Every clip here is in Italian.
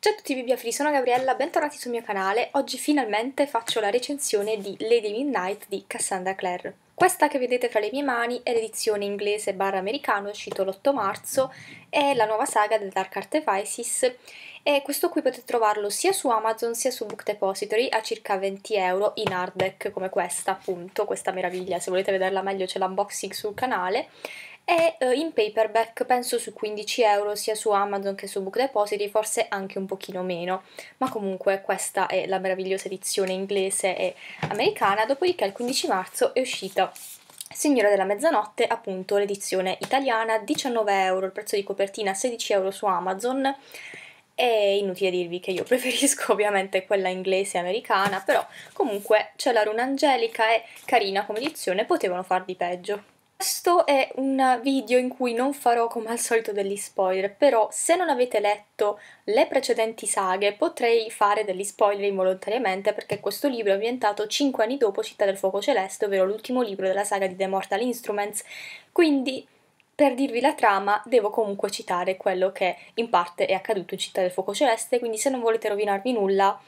Ciao a tutti Bibbia Free, sono Gabriella, bentornati sul mio canale. Oggi finalmente faccio la recensione di Lady Midnight di Cassandra Clare. Questa che vedete fra le mie mani è l'edizione inglese barra americano, è uscito l'8 marzo, è la nuova saga del Dark Artifices e questo qui potete trovarlo sia su Amazon sia su Book Depository a circa 20 euro in hardback come questa appunto, questa meraviglia, se volete vederla meglio c'è l'unboxing sul canale e eh, in paperback penso su 15 euro sia su Amazon che su Book Depository, forse anche un pochino meno, ma comunque questa è la meravigliosa edizione inglese e americana, dopodiché il 15 marzo è uscita Signora della mezzanotte, appunto l'edizione italiana, 19 euro, il prezzo di copertina 16 euro su Amazon. È inutile dirvi che io preferisco ovviamente quella inglese e americana, però comunque c'è la runa angelica, è carina come edizione, potevano far di peggio. Questo è un video in cui non farò come al solito degli spoiler, però se non avete letto le precedenti saghe potrei fare degli spoiler involontariamente perché questo libro è ambientato 5 anni dopo Città del Fuoco Celeste, ovvero l'ultimo libro della saga di The Mortal Instruments, quindi per dirvi la trama devo comunque citare quello che in parte è accaduto in Città del Fuoco Celeste, quindi se non volete rovinarvi nulla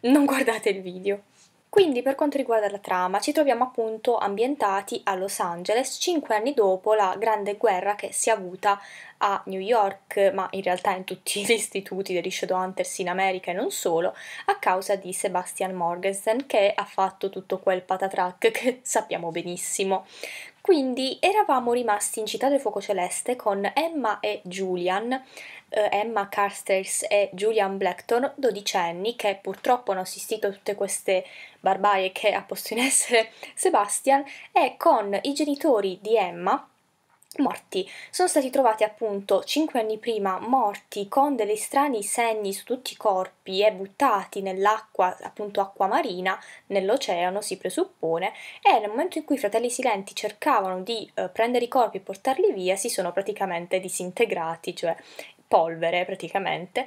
non guardate il video. Quindi per quanto riguarda la trama ci troviamo appunto ambientati a Los Angeles cinque anni dopo la grande guerra che si è avuta a New York, ma in realtà in tutti gli istituti degli Shadowhunters in America e non solo, a causa di Sebastian Morgenstern che ha fatto tutto quel patatrack che sappiamo benissimo. Quindi eravamo rimasti in Città del Fuoco Celeste con Emma e Julian, eh, Emma Carstairs e Julian Blackton, dodicenni, che purtroppo hanno assistito a tutte queste barbaie che ha posto in essere Sebastian, e con i genitori di Emma, morti. Sono stati trovati appunto 5 anni prima morti con degli strani segni su tutti i corpi e buttati nell'acqua, appunto acqua marina, nell'oceano si presuppone, e nel momento in cui i fratelli silenti cercavano di eh, prendere i corpi e portarli via si sono praticamente disintegrati, cioè polvere praticamente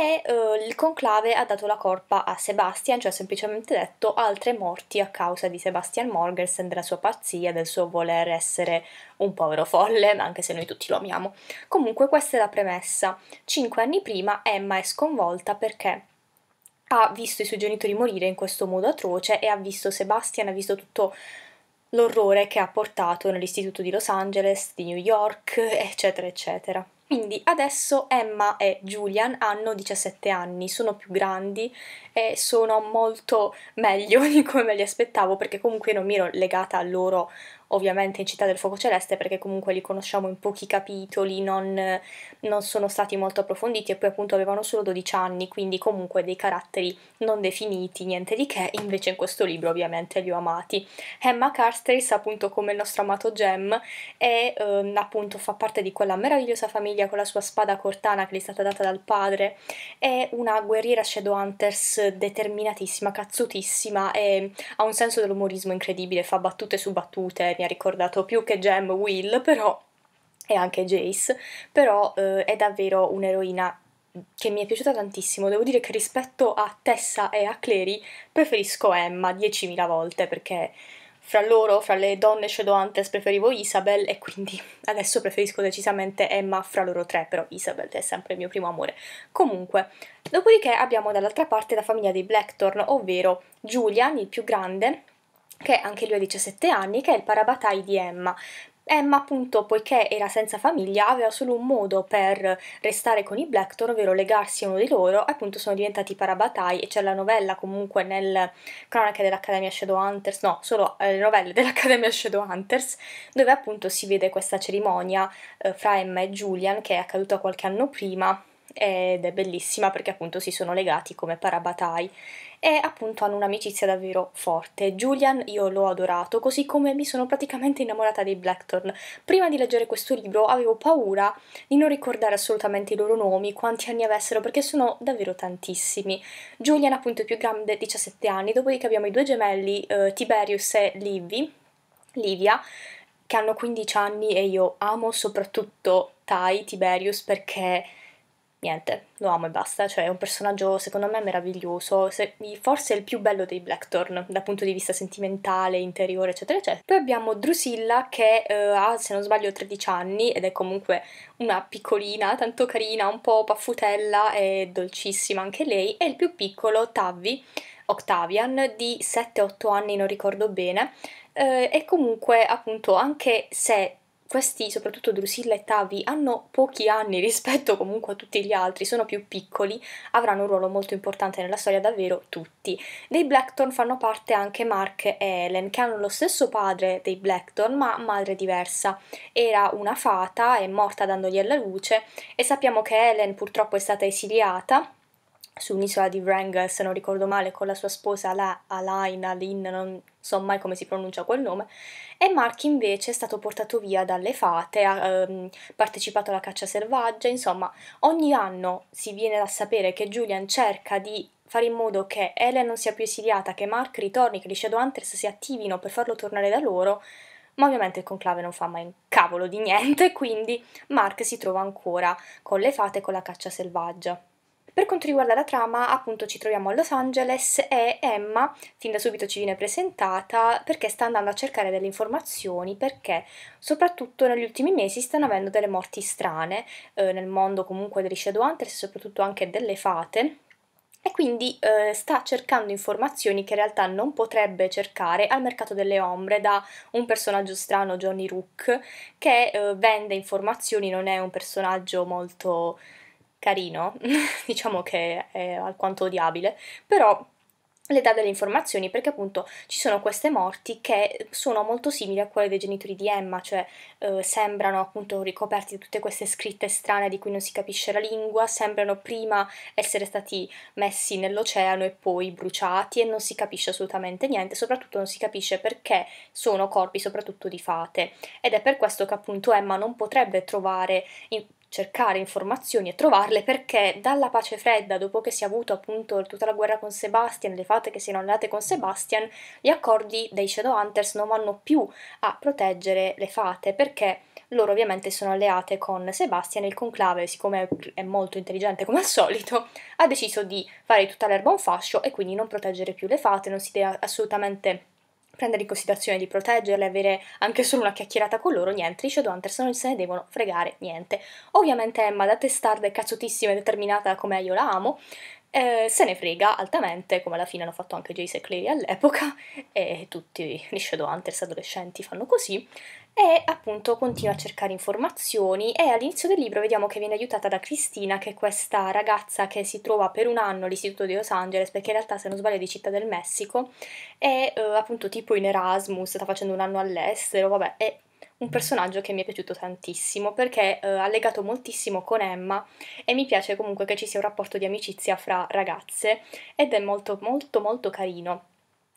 e eh, il conclave ha dato la colpa a Sebastian, cioè semplicemente detto altre morti a causa di Sebastian Morgensen, della sua pazzia, del suo voler essere un povero folle, anche se noi tutti lo amiamo. Comunque questa è la premessa. Cinque anni prima Emma è sconvolta perché ha visto i suoi genitori morire in questo modo atroce e ha visto Sebastian, ha visto tutto l'orrore che ha portato nell'istituto di Los Angeles, di New York, eccetera, eccetera. Quindi adesso Emma e Julian hanno 17 anni, sono più grandi e sono molto meglio di come me li aspettavo perché comunque non mi ero legata a loro ovviamente in Città del Fuoco Celeste perché comunque li conosciamo in pochi capitoli, non, non sono stati molto approfonditi e poi appunto avevano solo 12 anni, quindi comunque dei caratteri non definiti, niente di che, invece in questo libro ovviamente li ho amati. Emma Carstairs appunto come il nostro amato Gem è ehm, appunto fa parte di quella meravigliosa famiglia con la sua spada cortana che gli è stata data dal padre, è una guerriera Shadowhunters determinatissima, cazzutissima e ha un senso dell'umorismo incredibile, fa battute su battute, mi ha ricordato più che Gem Will, però e anche Jace, però eh, è davvero un'eroina che mi è piaciuta tantissimo. Devo dire che rispetto a Tessa e a Clary preferisco Emma 10.000 volte perché fra loro, fra le donne Shadowhunters preferivo Isabel e quindi adesso preferisco decisamente Emma fra loro tre, però Isabel è sempre il mio primo amore. Comunque, dopodiché abbiamo dall'altra parte la famiglia dei Blackthorn, ovvero Julian, il più grande, che anche lui ha 17 anni, che è il parabatai di Emma. Emma, appunto, poiché era senza famiglia, aveva solo un modo per restare con i Blackthorn, ovvero legarsi a uno di loro, appunto sono diventati parabatai e c'è la novella comunque nel cronaca dell'Accademia Shadowhunters, no, solo eh, le novelle dell'Accademia Shadowhunters, dove appunto si vede questa cerimonia eh, fra Emma e Julian che è accaduta qualche anno prima ed è bellissima perché appunto si sono legati come parabatai e appunto hanno un'amicizia davvero forte. Julian io l'ho adorato, così come mi sono praticamente innamorata dei Blackthorn. Prima di leggere questo libro avevo paura di non ricordare assolutamente i loro nomi, quanti anni avessero, perché sono davvero tantissimi. Julian appunto è più grande, 17 anni, dopodiché abbiamo i due gemelli, eh, Tiberius e Livy, Livia, che hanno 15 anni e io amo soprattutto Tai, Tiberius, perché niente, lo amo e basta, cioè è un personaggio secondo me meraviglioso, se, forse il più bello dei Blackthorn dal punto di vista sentimentale, interiore, eccetera, eccetera. Poi abbiamo Drusilla che eh, ha, se non sbaglio, 13 anni ed è comunque una piccolina, tanto carina, un po' paffutella e dolcissima anche lei, e il più piccolo, Tavi, Octavian, di 7-8 anni, non ricordo bene, eh, e comunque appunto anche se questi, soprattutto Drusilla e Tavi, hanno pochi anni rispetto comunque a tutti gli altri, sono più piccoli, avranno un ruolo molto importante nella storia davvero tutti. Dei Blackthorn fanno parte anche Mark e Helen, che hanno lo stesso padre dei Blackthorn, ma madre diversa. Era una fata, è morta dandogli alla luce e sappiamo che Helen purtroppo è stata esiliata su un'isola di Wrangell, se non ricordo male, con la sua sposa la Alaina Lin, non so mai come si pronuncia quel nome, e Mark invece è stato portato via dalle fate, ha ehm, partecipato alla caccia selvaggia, insomma, ogni anno si viene a sapere che Julian cerca di fare in modo che Ellen non sia più esiliata, che Mark ritorni, che gli Shadowhunters si attivino per farlo tornare da loro, ma ovviamente il conclave non fa mai un cavolo di niente, quindi Mark si trova ancora con le fate e con la caccia selvaggia. Per quanto riguarda la trama, appunto ci troviamo a Los Angeles e Emma fin da subito ci viene presentata perché sta andando a cercare delle informazioni perché soprattutto negli ultimi mesi stanno avendo delle morti strane eh, nel mondo comunque degli Shadowhunters e soprattutto anche delle fate e quindi eh, sta cercando informazioni che in realtà non potrebbe cercare al mercato delle ombre da un personaggio strano, Johnny Rook, che eh, vende informazioni, non è un personaggio molto carino, diciamo che è alquanto odiabile, però le dà delle informazioni perché appunto ci sono queste morti che sono molto simili a quelle dei genitori di Emma, cioè eh, sembrano appunto ricoperti di tutte queste scritte strane di cui non si capisce la lingua, sembrano prima essere stati messi nell'oceano e poi bruciati e non si capisce assolutamente niente, soprattutto non si capisce perché sono corpi soprattutto di fate ed è per questo che appunto Emma non potrebbe trovare in, cercare informazioni e trovarle perché dalla pace fredda, dopo che si è avuto appunto tutta la guerra con Sebastian, le fate che siano andate con Sebastian, gli accordi dei Shadowhunters non vanno più a proteggere le fate perché loro ovviamente sono alleate con Sebastian e il conclave, siccome è molto intelligente come al solito, ha deciso di fare tutta l'erba un fascio e quindi non proteggere più le fate, non si deve assolutamente prendere in considerazione di proteggerle, avere anche solo una chiacchierata con loro, niente, i Shadowhunters non se ne devono fregare niente. Ovviamente Emma da testarda e cazzutissima e determinata come io la amo, eh, se ne frega altamente, come alla fine hanno fatto anche Jace e Clay all'epoca, e tutti gli Shadow Hunters adolescenti fanno così, e appunto continua a cercare informazioni e all'inizio del libro vediamo che viene aiutata da Cristina, che è questa ragazza che si trova per un anno all'Istituto di Los Angeles, perché in realtà se non sbaglio è di Città del Messico, è eh, appunto tipo in Erasmus, sta facendo un anno all'estero, vabbè, è un personaggio che mi è piaciuto tantissimo perché eh, ha legato moltissimo con Emma e mi piace comunque che ci sia un rapporto di amicizia fra ragazze ed è molto molto molto carino.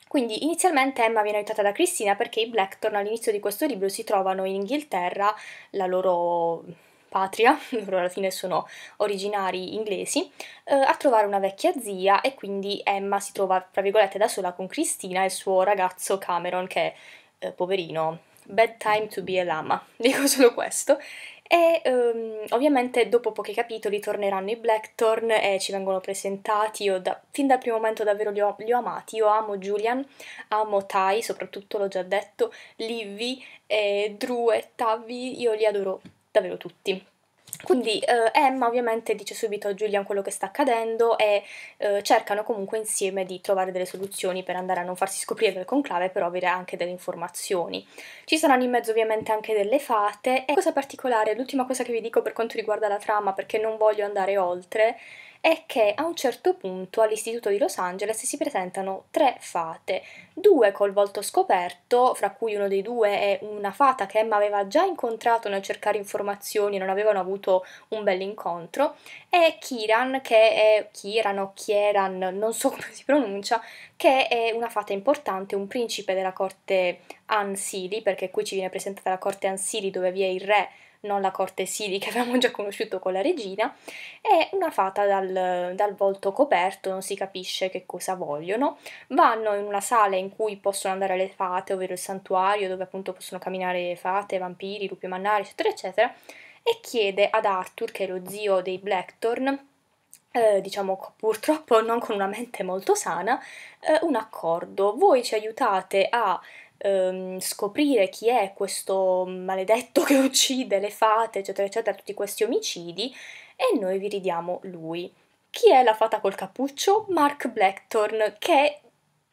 Quindi inizialmente Emma viene aiutata da Cristina perché i Blackthorn all'inizio di questo libro si trovano in Inghilterra, la loro patria, loro alla fine sono originari inglesi, eh, a trovare una vecchia zia e quindi Emma si trova, tra virgolette, da sola con Cristina e il suo ragazzo Cameron che, eh, poverino, Bad Time to be a Lama, dico solo questo. E um, ovviamente dopo pochi capitoli torneranno i Blackthorn e ci vengono presentati. Io da, fin dal primo momento davvero li ho, li ho, amati. Io amo Julian, amo Tai, soprattutto l'ho già detto, Livy, eh, Drew e Tavi, io li adoro davvero tutti. Quindi eh, Emma ovviamente dice subito a Julian quello che sta accadendo e eh, cercano comunque insieme di trovare delle soluzioni per andare a non farsi scoprire dal conclave, però avere anche delle informazioni. Ci saranno in mezzo ovviamente anche delle fate e cosa particolare, l'ultima cosa che vi dico per quanto riguarda la trama, perché non voglio andare oltre, è che a un certo punto all'Istituto di Los Angeles si presentano tre fate, due col volto scoperto, fra cui uno dei due è una fata che Emma aveva già incontrato nel cercare informazioni, non avevano avuto un bel incontro, e Kiran, che è Kiran o Kieran, non so come si pronuncia, che è una fata importante, un principe della corte Ansili, perché qui ci viene presentata la corte Ansili dove vi è il re non la corte Siri che avevamo già conosciuto con la regina, e una fata dal, dal volto coperto, non si capisce che cosa vogliono. Vanno in una sala in cui possono andare le fate, ovvero il santuario, dove appunto possono camminare fate, vampiri, lupi mannari, eccetera, eccetera, e chiede ad Arthur, che è lo zio dei Blackthorn, eh, diciamo purtroppo non con una mente molto sana, eh, un accordo. Voi ci aiutate a ehm, scoprire chi è questo maledetto che uccide le fate, eccetera, eccetera, tutti questi omicidi, e noi vi ridiamo lui. Chi è la fata col cappuccio? Mark Blackthorne, che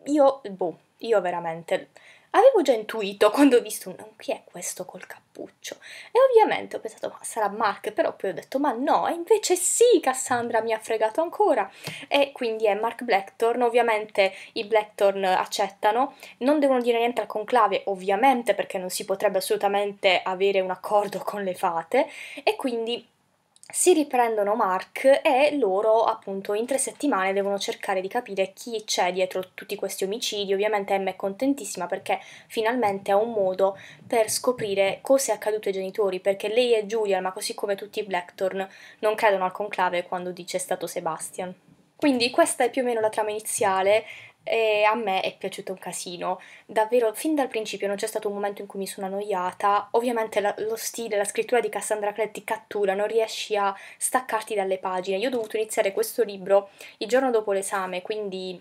io, boh, io veramente Avevo già intuito quando ho visto un chi è questo col cappuccio e ovviamente ho pensato ma sarà Mark, però poi ho detto ma no, e invece sì, Cassandra mi ha fregato ancora e quindi è Mark Blackthorn, ovviamente i Blackthorn accettano, non devono dire niente al conclave ovviamente perché non si potrebbe assolutamente avere un accordo con le fate e quindi si riprendono Mark e loro appunto in tre settimane devono cercare di capire chi c'è dietro tutti questi omicidi. Ovviamente Emma è contentissima perché finalmente ha un modo per scoprire cosa è accaduto ai genitori, perché lei e Julian, ma così come tutti i Blackthorn, non credono al conclave quando dice è stato Sebastian. Quindi questa è più o meno la trama iniziale, e a me è piaciuto un casino. Davvero, fin dal principio non c'è stato un momento in cui mi sono annoiata. Ovviamente la, lo stile, la scrittura di Cassandra Clare ti cattura, non riesci a staccarti dalle pagine. Io ho dovuto iniziare questo libro il giorno dopo l'esame, quindi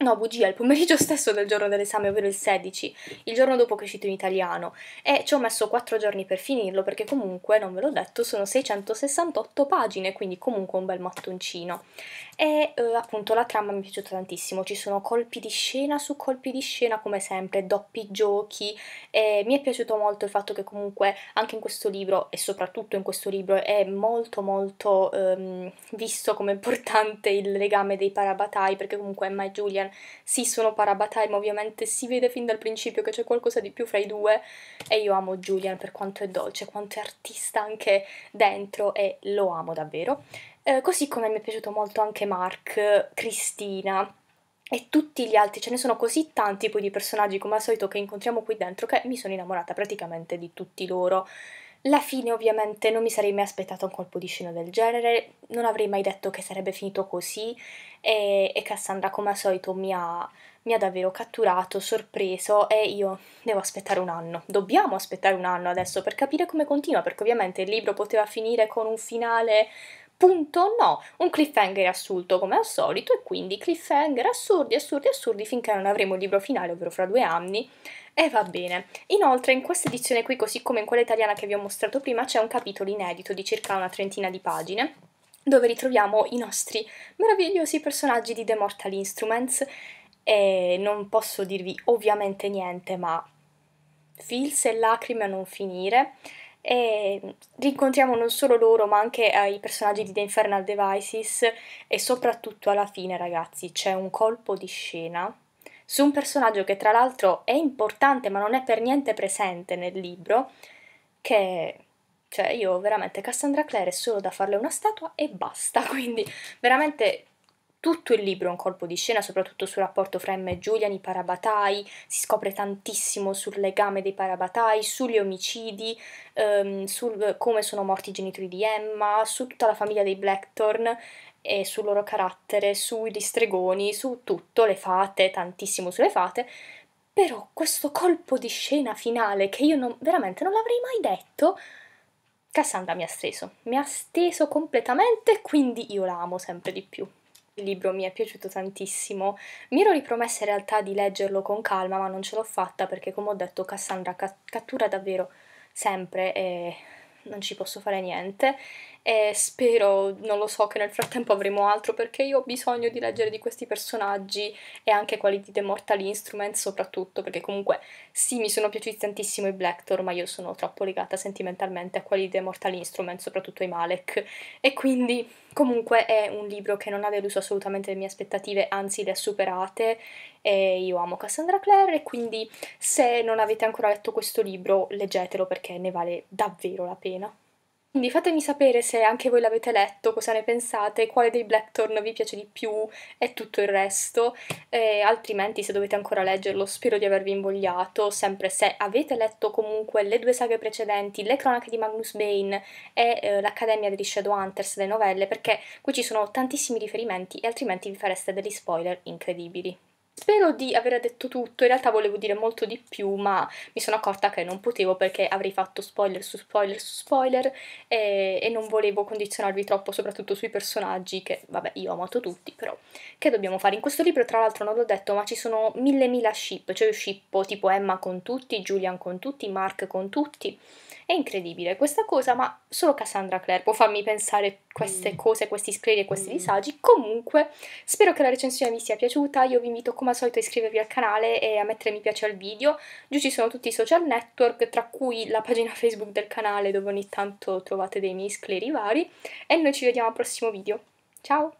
No, bugia, il pomeriggio stesso del giorno dell'esame, ovvero il 16, il giorno dopo che è uscito in italiano. E ci ho messo 4 giorni per finirlo, perché comunque, non ve l'ho detto, sono 668 pagine, quindi comunque un bel mattoncino. E eh, appunto la trama mi è piaciuta tantissimo, ci sono colpi di scena su colpi di scena, come sempre, doppi giochi. E mi è piaciuto molto il fatto che comunque anche in questo libro, e soprattutto in questo libro, è molto molto ehm, visto come importante il legame dei parabatai, perché comunque Emma e Julian sì sono parabatai ma ovviamente si vede fin dal principio che c'è qualcosa di più fra i due e io amo Julian per quanto è dolce, quanto è artista anche dentro e lo amo davvero. Eh, così come mi è piaciuto molto anche Mark, Cristina, e tutti gli altri, ce ne sono così tanti poi di personaggi come al solito che incontriamo qui dentro che mi sono innamorata praticamente di tutti loro la fine ovviamente non mi sarei mai aspettata un colpo di scena del genere, non avrei mai detto che sarebbe finito così e, e Cassandra come al solito mi ha, mi ha, davvero catturato, sorpreso e io devo aspettare un anno, dobbiamo aspettare un anno adesso per capire come continua perché ovviamente il libro poteva finire con un finale punto no, un cliffhanger assurdo come al solito e quindi cliffhanger assurdi, assurdi, assurdi finché non avremo il libro finale ovvero fra due anni e eh, va bene. Inoltre in questa edizione qui, così come in quella italiana che vi ho mostrato prima, c'è un capitolo inedito di circa una trentina di pagine dove ritroviamo i nostri meravigliosi personaggi di The Mortal Instruments e non posso dirvi ovviamente niente, ma fils e lacrime a non finire e rincontriamo non solo loro ma anche eh, i personaggi di The Infernal Devices e soprattutto alla fine ragazzi c'è un colpo di scena su un personaggio che tra l'altro è importante ma non è per niente presente nel libro, che cioè io veramente Cassandra Clare è solo da farle una statua e basta, quindi veramente tutto il libro è un colpo di scena, soprattutto sul rapporto fra Emma e Julian, i parabatai, si scopre tantissimo sul legame dei parabatai, sugli omicidi, ehm, su come sono morti i genitori di Emma, su tutta la famiglia dei Blackthorn e sul loro carattere, sui stregoni, su tutto, le fate, tantissimo sulle fate, però questo colpo di scena finale che io non, veramente non l'avrei mai detto, Cassandra mi ha steso, mi ha steso completamente, quindi io l'amo sempre di più. Il libro mi è piaciuto tantissimo, mi ero ripromessa in realtà di leggerlo con calma, ma non ce l'ho fatta perché come ho detto Cassandra cattura davvero sempre e non ci posso fare niente e spero, non lo so, che nel frattempo avremo altro perché io ho bisogno di leggere di questi personaggi e anche quelli di The Mortal Instruments soprattutto perché comunque sì mi sono piaciuti tantissimo i Blackthor ma io sono troppo legata sentimentalmente a quelli di The Mortal Instruments, soprattutto i Malek e quindi comunque è un libro che non ha deluso assolutamente le mie aspettative, anzi le ha superate e io amo Cassandra Clare e quindi se non avete ancora letto questo libro leggetelo perché ne vale davvero la pena. Quindi fatemi sapere se anche voi l'avete letto, cosa ne pensate, quale dei Blackthorn vi piace di più e tutto il resto, e altrimenti se dovete ancora leggerlo spero di avervi invogliato, sempre se avete letto comunque le due saghe precedenti, le cronache di Magnus Bane e eh, l'Accademia degli Shadowhunters, le novelle, perché qui ci sono tantissimi riferimenti e altrimenti vi fareste degli spoiler incredibili. Spero di aver detto tutto, in realtà volevo dire molto di più, ma mi sono accorta che non potevo perché avrei fatto spoiler su spoiler su spoiler e, e non volevo condizionarvi troppo, soprattutto sui personaggi che, vabbè, io ho amato tutti, però che dobbiamo fare? In questo libro, tra l'altro, non l'ho detto, ma ci sono mille mila ship, cioè io shippo tipo Emma con tutti, Julian con tutti, Mark con tutti. È incredibile questa cosa, ma solo Cassandra Clare può farmi pensare queste mm. cose, questi scleri e questi mm. disagi. Comunque, spero che la recensione vi sia piaciuta, io vi invito come come al solito iscrivervi al canale e a mettere mi piace al video. Giù ci sono tutti i social network, tra cui la pagina Facebook del canale dove ogni tanto trovate dei miei scleri vari. E noi ci vediamo al prossimo video. Ciao!